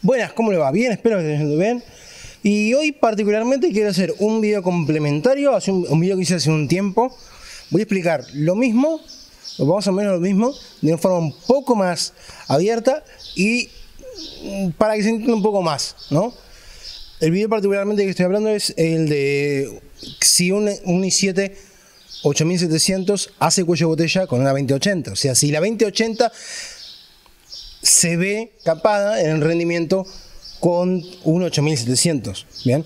Buenas, ¿cómo le va? Bien, espero que estén bien. Y hoy particularmente quiero hacer un video complementario, hace un, video que hice hace un tiempo. Voy a explicar lo mismo, o vamos a menos lo mismo, de una forma un poco más abierta y mm, para que se entienda un poco más, ¿no? El video particularmente que estoy hablando es el de si un, un i7 8700 hace cuello de botella con una 2080. O sea, si la 2080 se ve capada en el rendimiento con un 8700. Bien.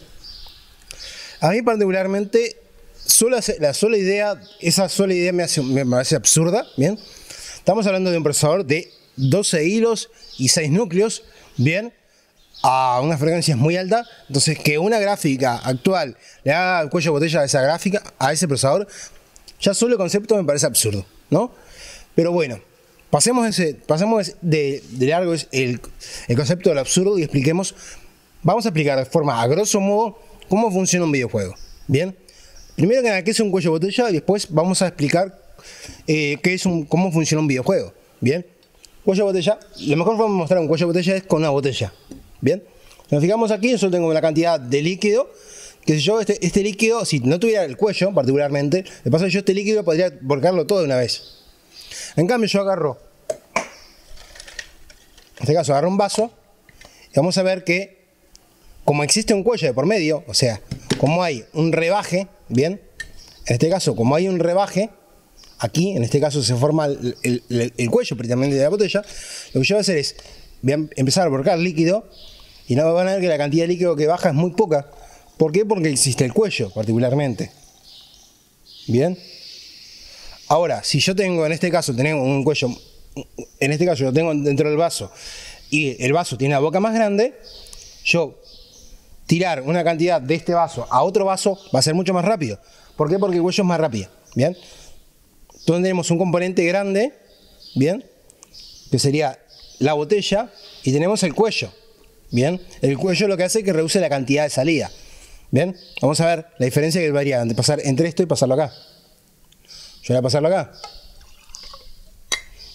A mí particularmente, la sola idea, esa sola idea me, hace, me parece absurda. Bien. Estamos hablando de un procesador de 12 hilos y 6 núcleos. Bien a una frecuencia muy alta Entonces, que una gráfica actual le haga el cuello de botella a esa gráfica, a ese procesador, ya solo el concepto me parece absurdo, ¿no? Pero bueno, Pasemos, ese, pasemos de, largo el, concepto del absurdo y expliquemos, vamos a explicar de forma a grosso modo cómo funciona un videojuego. Bien, primero que nada, qué es un cuello botella y después vamos a explicar eh, qué es un, cómo funciona un videojuego. Bien, cuello botella, la mejor forma de mostrar un cuello de botella es con una botella. Bien, nos fijamos aquí, yo tengo la cantidad de líquido que si yo este, este líquido, si no tuviera el cuello particularmente, de paso yo este líquido podría volcarlo todo de una vez. En cambio, yo agarro, en este caso, agarro un vaso y vamos a ver que, como existe un cuello de por medio, o sea, como hay un rebaje, bien, en este caso, como hay un rebaje, aquí, en este caso, se forma el, cuello precisamente de la botella, lo que yo voy a hacer es, voy a empezar a volcar líquido y no van a ver que la cantidad de líquido que baja es muy poca. ¿Por qué? Porque existe el cuello, particularmente. Bien. Ahora, si yo tengo, en este caso, tengo un cuello, en este caso lo tengo dentro del vaso, y el vaso tiene la boca más grande, yo tirar una cantidad de este vaso a otro vaso va a ser mucho más rápido. ¿Por qué? Porque el cuello es más rápido. ¿Bien? Entonces tenemos un componente grande, ¿bien? Que sería la botella y tenemos el cuello. ¿Bien? El cuello lo que hace es que reduce la cantidad de salida. ¿Bien? Vamos a ver la diferencia que varía entre pasar entre esto y pasarlo acá. Yo voy a pasarlo acá.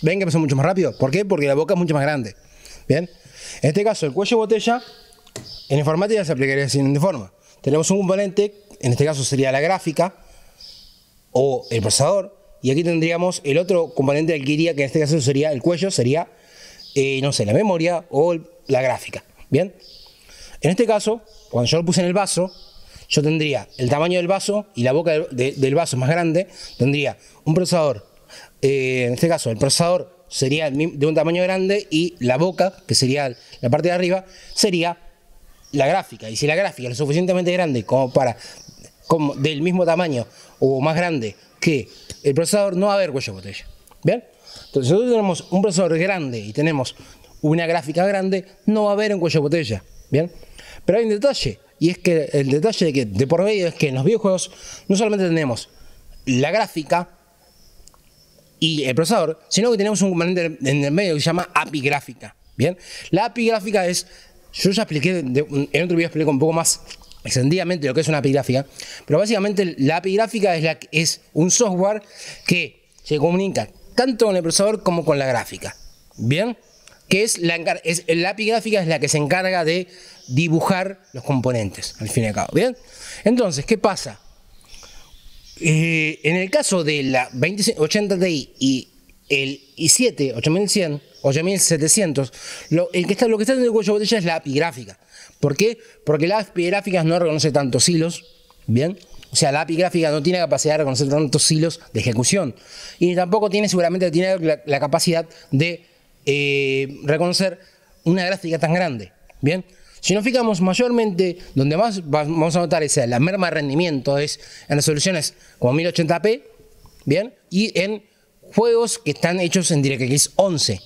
Ven que pasa mucho más rápido. ¿Por qué? Porque la boca es mucho más grande. ¿Bien? En este caso, el cuello botella, en informática se aplicaría de este forma. Tenemos un componente, en este caso sería la gráfica o el procesador, y aquí tendríamos el otro componente que iría, que en este caso sería el cuello, sería, eh, no sé, la memoria o la gráfica. ¿Bien? En este caso, cuando yo lo puse en el vaso, yo tendría el tamaño del vaso y la boca del vaso más grande, tendría un procesador, eh, en este caso el procesador sería de un tamaño grande y la boca, que sería la parte de arriba, sería la gráfica. Y si la gráfica es lo suficientemente grande como para, como del mismo tamaño o más grande que el procesador, no va a haber cuello botella. ¿Bien? Entonces, nosotros tenemos un procesador grande y tenemos una gráfica grande, no va a haber un cuello botella. ¿Bien? Pero hay un detalle. Y es que el detalle de, que, de por medio es que en los videojuegos no solamente tenemos la gráfica y el procesador, sino que tenemos un componente en el medio que se llama API gráfica. Bien, la API gráfica es, yo ya expliqué, en otro video expliqué un poco más extendidamente lo que es una API gráfica, pero básicamente la API gráfica es, la, es un software que se comunica tanto con el procesador como con la gráfica. Bien, que es la, es, la API gráfica es la que se encarga de dibujar los componentes, al fin y al cabo. ¿Bien? Entonces, ¿qué pasa? Eh, en el caso de la 80 Ti y el i7 8100, 8700, lo, el que está, lo que está en el cuello de botella es la API gráfica. ¿Por qué? Porque la API gráfica no reconoce tantos hilos, ¿bien? O sea, la API gráfica no tiene capacidad de reconocer tantos hilos de ejecución. Y tampoco tiene, seguramente, tiene la, capacidad de eh, reconocer una gráfica tan grande, ¿bien? Si nos fijamos mayormente, donde más vamos a notar es la merma de rendimiento, es en soluciones como 1080p, ¿bien? Y en juegos que están hechos en DirectX 11,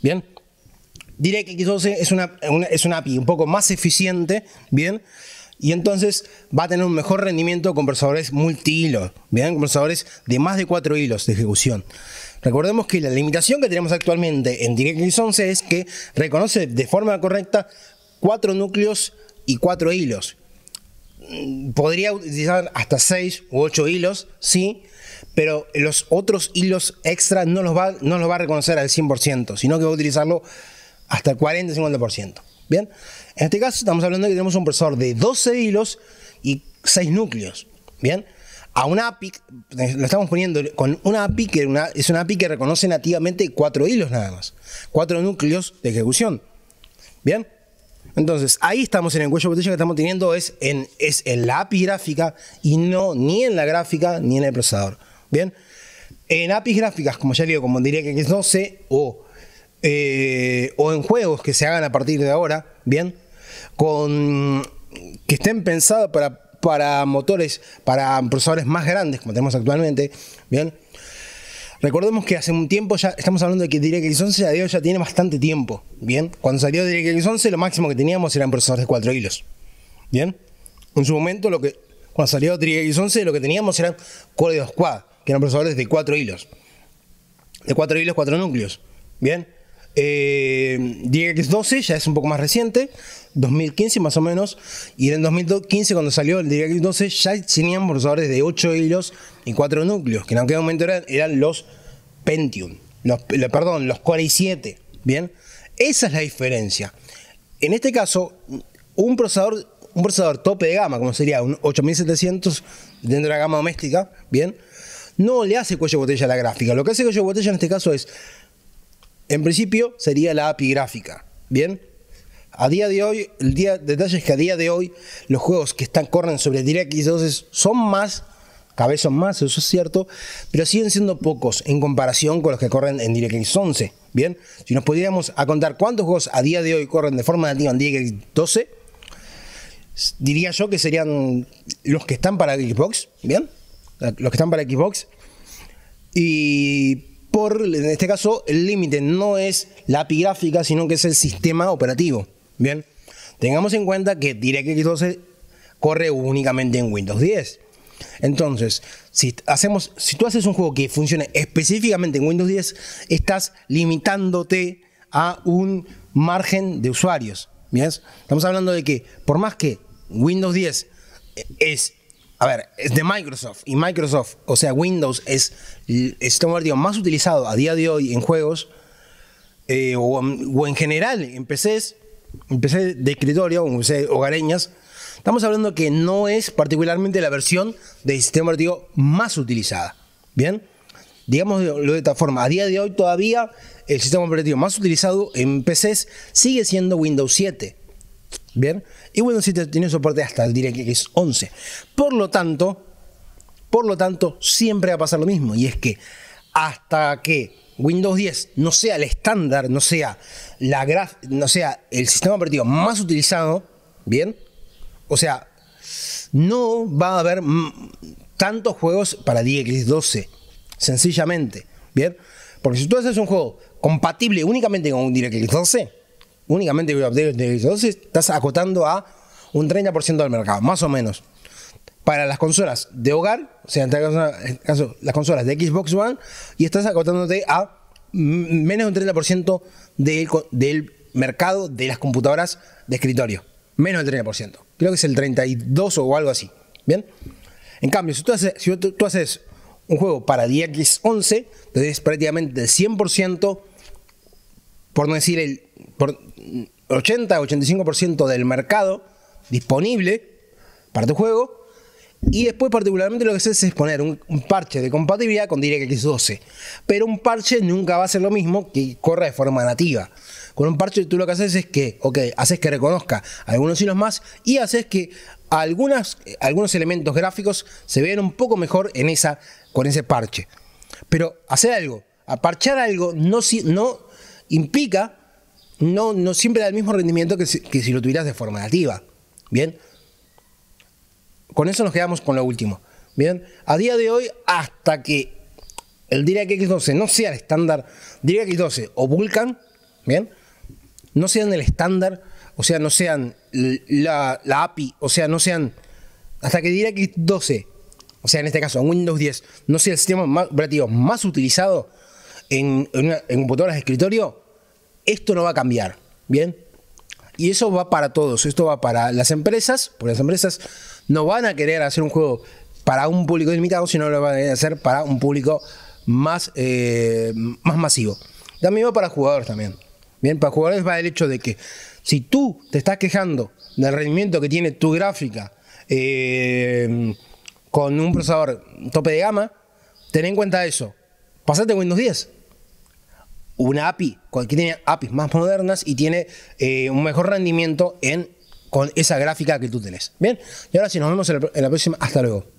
¿bien? DirectX 11 es una, es una API un poco más eficiente, ¿bien? Y entonces va a tener un mejor rendimiento con procesadores multihilo, ¿bien? Con procesadores de más de 4 hilos de ejecución. Recordemos que la limitación que tenemos actualmente en DirectX 11 es que reconoce de forma correcta cuatro núcleos y cuatro hilos. Podría utilizar hasta seis u ocho hilos, sí, pero los otros hilos extra no los va, no los va a reconocer al 100%, sino que va a utilizarlo hasta el 40-50%. Bien, en este caso estamos hablando de que tenemos un procesador de 12 hilos y 6 núcleos. Bien, a una API, lo estamos poniendo con una API que es una API que reconoce nativamente 4 hilos nada más, 4 núcleos de ejecución. Bien. Entonces, ahí estamos en el cuello de botella que estamos teniendo es en, es en la API gráfica y no ni en la gráfica ni en el procesador. Bien, en APIs gráficas, como ya digo, como diría que es 12 o, eh, o en juegos que se hagan a partir de ahora, bien, con que estén pensados para, para motores, para procesadores más grandes como tenemos actualmente, bien Recordemos que hace un tiempo ya estamos hablando de que DirectX 11 a ya tiene bastante tiempo. Bien, cuando salió DirectX 11 lo máximo que teníamos eran procesadores de 4 hilos. Bien, en su momento lo que cuando salió DirectX 11 lo que teníamos eran Core 2 Quad, que eran procesadores de 4 hilos. De 4 hilos, 4 núcleos. Bien, eh, 12 ya es un poco más reciente, 2015 más o menos, y en 2015 cuando salió el dx 12 ya tenían procesadores de 8 hilos y 4 núcleos, que en aquel momento eran, los Pentium, eh, perdón, los Core i7, ¿bien? Esa es la diferencia. En este caso, un procesador, un procesador tope de gama, como sería un 8700 dentro de la gama doméstica, ¿bien? No le hace cuello de botella a la gráfica. Lo que hace cuello de botella en este caso es en principio sería la API gráfica, ¿bien? A día de hoy, el día, detalle es que a día de hoy los juegos que están corren sobre DirectX 12 son más, cada más, eso es cierto, pero siguen siendo pocos en comparación con los que corren en DirectX 11, ¿bien? Si nos pudiéramos a contar cuántos juegos a día de hoy corren de forma nativa en DirectX 12, diría yo que serían los que están para Xbox, ¿bien? Los que están para Xbox. Y por, en este caso, el límite no es la API gráfica, sino que es el sistema operativo. Bien, tengamos en cuenta que DirectX 12 corre únicamente en Windows 10. Entonces, si, hacemos, si tú haces un juego que funcione específicamente en Windows 10, estás limitándote a un margen de usuarios. ¿bien? Estamos hablando de que, por más que Windows 10 es a ver, es de Microsoft. Y Microsoft, o sea, Windows es el sistema operativo más utilizado a día de hoy en juegos eh, o, en general en PCs, en PCs de escritorio o en hogareñas. Estamos hablando que no es particularmente la versión del sistema operativo más utilizada. Bien, digamos de, de esta forma, a día de hoy todavía el sistema operativo más utilizado en PCs sigue siendo Windows 7. Bien. Y Windows 7 tiene soporte hasta el DirectX 11. Por lo tanto, por lo tanto, siempre va a pasar lo mismo. Y es que hasta que Windows 10 no sea el estándar, no sea, la no sea el sistema operativo más utilizado, ¿bien? O sea, no va a haber tantos juegos para DirectX 12, sencillamente, ¿bien? Porque si tú haces un juego compatible únicamente con un DirectX 12, únicamente Entonces estás acotando a un 30% del mercado, más o menos. Para las consolas de hogar, o sea, en este caso, este las consolas de Xbox One, y estás acotándote a menos de un 30% del, del mercado de las computadoras de escritorio. Menos del 30%. Creo que es el 32% o algo así. ¿Bien? En cambio, si tú haces, si tú, haces un juego para DX11, te prácticamente el 100% por no decir el por 80-85% del mercado disponible para tu juego. Y después particularmente lo que haces es poner un, parche de compatibilidad con DirectX 12. Pero un parche nunca va a ser lo mismo que corra de forma nativa. Con un parche tú lo que haces es que, ok, haces que reconozca algunos hilos más y haces que algunas, algunos elementos gráficos se vean un poco mejor en esa, con ese parche. Pero hacer algo, aparchar algo, no, no implica no, no siempre da el mismo rendimiento que si, lo tuvieras de forma nativa. Bien. Con eso nos quedamos con lo último. Bien. A día de hoy, hasta que el DirectX 12 no sea el estándar, DirectX 12 o Vulkan, bien, no sean el estándar, o sea, no sean la, API, o sea, no sean. Hasta que DirectX 12 o sea, en este caso, Windows 10, no sea el sistema operativo más utilizado, en, computadoras de escritorio, esto no va a cambiar. ¿Bien? Y eso va para todos, esto va para las empresas, porque las empresas no van a querer hacer un juego para un público limitado, sino lo van a hacer para un público más, eh, más masivo. También va para jugadores también. Bien, para jugadores va el hecho de que si tú te estás quejando del rendimiento que tiene tu gráfica eh, con un procesador tope de gama, ten en cuenta eso. Pasate Windows 10 una API, tiene APIs más modernas y tiene eh, un mejor rendimiento en, con esa gráfica que tú tenés. Bien, y ahora sí, nos vemos en la próxima. Hasta luego.